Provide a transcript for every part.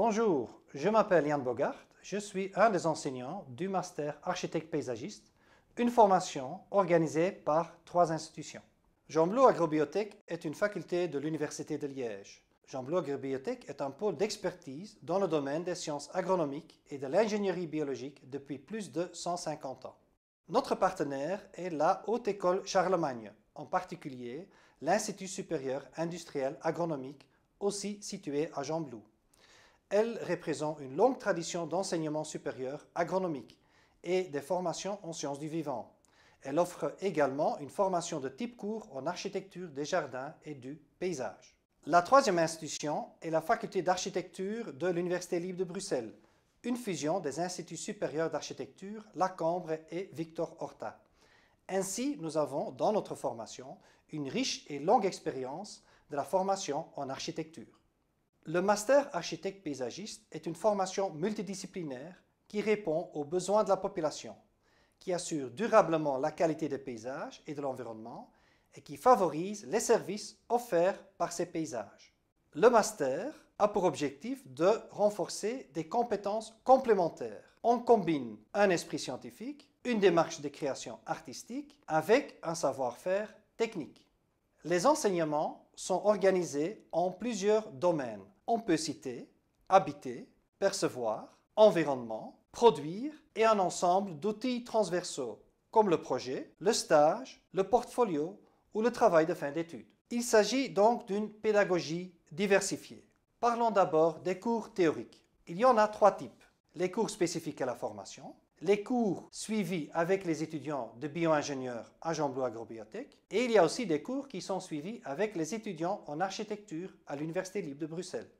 Bonjour, je m'appelle Yann Bogart, je suis un des enseignants du Master Architecte Paysagiste, une formation organisée par trois institutions. Jean Blou Agrobiothèque est une faculté de l'Université de Liège. Jean Blou Agrobiothèque est un pôle d'expertise dans le domaine des sciences agronomiques et de l'ingénierie biologique depuis plus de 150 ans. Notre partenaire est la Haute École Charlemagne, en particulier l'Institut supérieur industriel agronomique, aussi situé à Jean Blou. Elle représente une longue tradition d'enseignement supérieur agronomique et des formations en sciences du vivant. Elle offre également une formation de type cours en architecture des jardins et du paysage. La troisième institution est la faculté d'architecture de l'Université libre de Bruxelles, une fusion des instituts supérieurs d'architecture La et Victor Horta. Ainsi, nous avons dans notre formation une riche et longue expérience de la formation en architecture. Le master architecte paysagiste est une formation multidisciplinaire qui répond aux besoins de la population, qui assure durablement la qualité des paysages et de l'environnement et qui favorise les services offerts par ces paysages. Le master a pour objectif de renforcer des compétences complémentaires. On combine un esprit scientifique, une démarche de création artistique avec un savoir-faire technique. Les enseignements sont organisés en plusieurs domaines on peut citer habiter, percevoir, environnement, produire et un ensemble d'outils transversaux comme le projet, le stage, le portfolio ou le travail de fin d'études. Il s'agit donc d'une pédagogie diversifiée. Parlons d'abord des cours théoriques. Il y en a trois types. Les cours spécifiques à la formation, les cours suivis avec les étudiants de bio à Jean Blois Agrobiotech et il y a aussi des cours qui sont suivis avec les étudiants en architecture à l'Université libre de Bruxelles.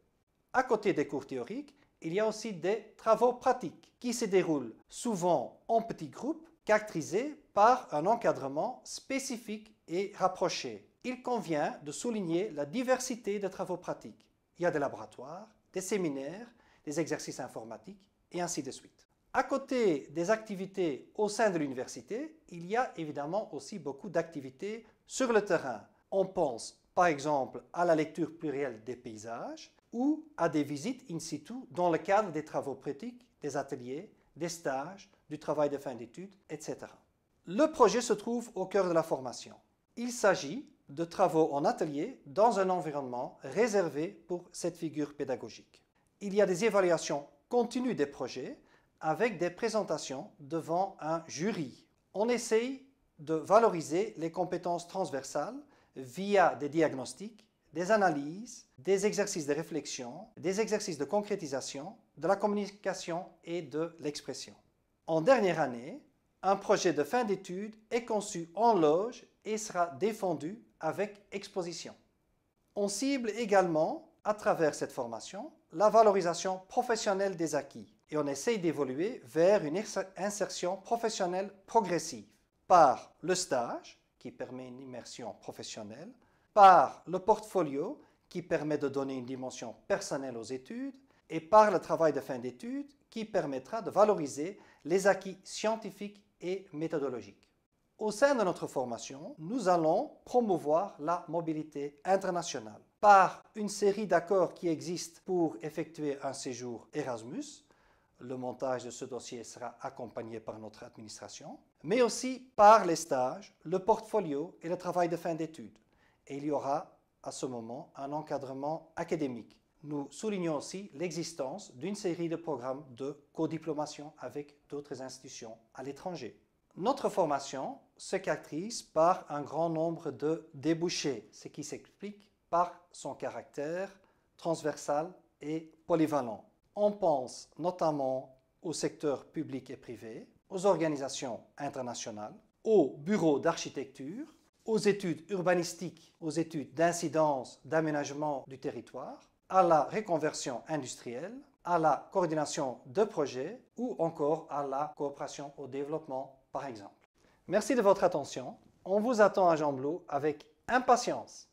À côté des cours théoriques, il y a aussi des travaux pratiques qui se déroulent souvent en petits groupes caractérisés par un encadrement spécifique et rapproché. Il convient de souligner la diversité des travaux pratiques. Il y a des laboratoires, des séminaires, des exercices informatiques et ainsi de suite. À côté des activités au sein de l'université, il y a évidemment aussi beaucoup d'activités sur le terrain. On pense par exemple à la lecture plurielle des paysages ou à des visites in situ dans le cadre des travaux pratiques, des ateliers, des stages, du travail de fin d'études, etc. Le projet se trouve au cœur de la formation. Il s'agit de travaux en atelier dans un environnement réservé pour cette figure pédagogique. Il y a des évaluations continues des projets avec des présentations devant un jury. On essaye de valoriser les compétences transversales via des diagnostics, des analyses, des exercices de réflexion, des exercices de concrétisation, de la communication et de l'expression. En dernière année, un projet de fin d'études est conçu en loge et sera défendu avec exposition. On cible également, à travers cette formation, la valorisation professionnelle des acquis et on essaye d'évoluer vers une insertion professionnelle progressive par le stage, qui permet une immersion professionnelle, par le portfolio, qui permet de donner une dimension personnelle aux études, et par le travail de fin d'études, qui permettra de valoriser les acquis scientifiques et méthodologiques. Au sein de notre formation, nous allons promouvoir la mobilité internationale par une série d'accords qui existent pour effectuer un séjour Erasmus, le montage de ce dossier sera accompagné par notre administration, mais aussi par les stages, le portfolio et le travail de fin d'études. Et il y aura à ce moment un encadrement académique. Nous soulignons aussi l'existence d'une série de programmes de codiplomation avec d'autres institutions à l'étranger. Notre formation se caractérise par un grand nombre de débouchés, ce qui s'explique par son caractère transversal et polyvalent. On pense notamment au secteur public et privé, aux organisations internationales, aux bureaux d'architecture, aux études urbanistiques, aux études d'incidence, d'aménagement du territoire, à la reconversion industrielle, à la coordination de projets ou encore à la coopération au développement, par exemple. Merci de votre attention. On vous attend à Jean avec impatience.